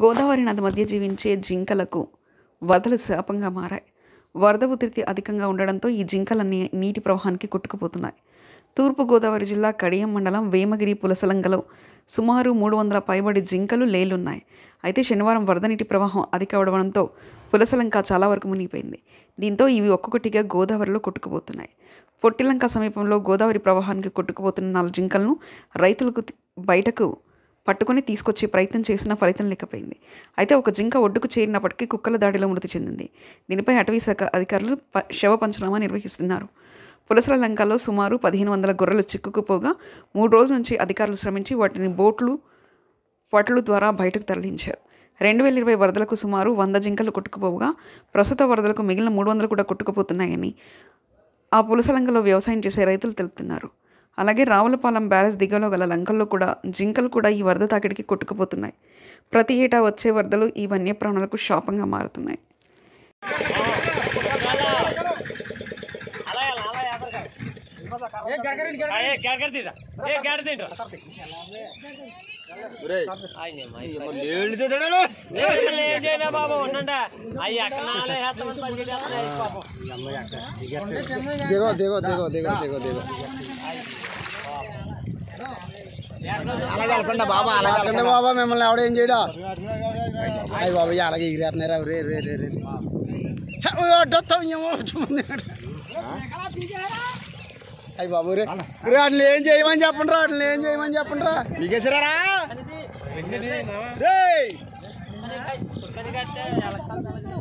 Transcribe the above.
గోదావరి నది మధ్య జీవించే జింకలకు వరదలు శాపంగా మారాయి వరద ఉధృతి అధికంగా ఉండడంతో ఈ జింకలన్నీ నీటి ప్రవాహానికి కొట్టుకుపోతున్నాయి తూర్పుగోదావరి జిల్లా కడియం మండలం వేమగిరి పులసలంగలో సుమారు మూడు వందల పైబడి జింకలు లేలున్నాయి అయితే శనివారం వరద నీటి ప్రవాహం అధిక అవడంతో పులసలంక చాలా వరకు మునిగిపోయింది దీంతో ఇవి ఒక్కొక్కటిగా గోదావరిలో కొట్టుకుపోతున్నాయి పొట్టిలంక సమీపంలో గోదావరి ప్రవాహానికి కొట్టుకుపోతున్న నాలుగు జింకలను రైతులకు బయటకు పట్టుకుని తీసుకొచ్చే ప్రయత్నం చేసిన ఫలితం లేకపోయింది అయితే ఒక జింక ఒడ్డుకు చేరినప్పటికీ కుక్కల దాడిలో మృతి చెందింది దీనిపై అటవీ శాఖ అధికారులు శవ పంచనామా నిర్వహిస్తున్నారు పులసల లంకలో సుమారు పదిహేను వందల గొర్రెలు చిక్కుకుపోగా మూడు రోజుల నుంచి అధికారులు శ్రమించి వాటిని బోట్లు పట్లు ద్వారా బయటకు తరలించారు రెండు వేల ఇరవై వరదలకు సుమారు వంద జింకలు కొట్టుకుపోగా ప్రస్తుత వరదలకు మిగిలిన మూడు వందలు కూడా కొట్టుకుపోతున్నాయని ఆ పులసలంకలో వ్యవసాయం చేసే రైతులు తెలుపుతున్నారు అలాగే రావులపాలెం బ్యారేజ్ దిగలో గల లంకల్లో కూడా జింకలు కూడా ఈ వరద తాకిడికి కొట్టుకుపోతున్నాయి ప్రతి ఏటా వచ్చే వరదలు ఈ వన్యప్రాణులకు శాపంగా మారుతున్నాయి అయ్యే గ్యాడ్ దిండ్రా ఏ గ్యాడ్ దిండ్రా బాబు ఉండండి అయ్యి అక్కడ దిగో దిగో దిగో దిగో దిగో దిగో అలా కలపండి బాబా అలా కలపండి బాబా మిమ్మల్ని ఎవడ ఏం చేయడా అయ్యి బాబా అలాగే ఎగిరేస్తున్నారా రే రే రే రే అడ్డొస్తాం ఏమో అయ్యి బాబు రే వాటిని ఏం చేయమని చెప్పండి రా వాటిని ఏం చేయమని చెప్పండి రా నీకేసారా రే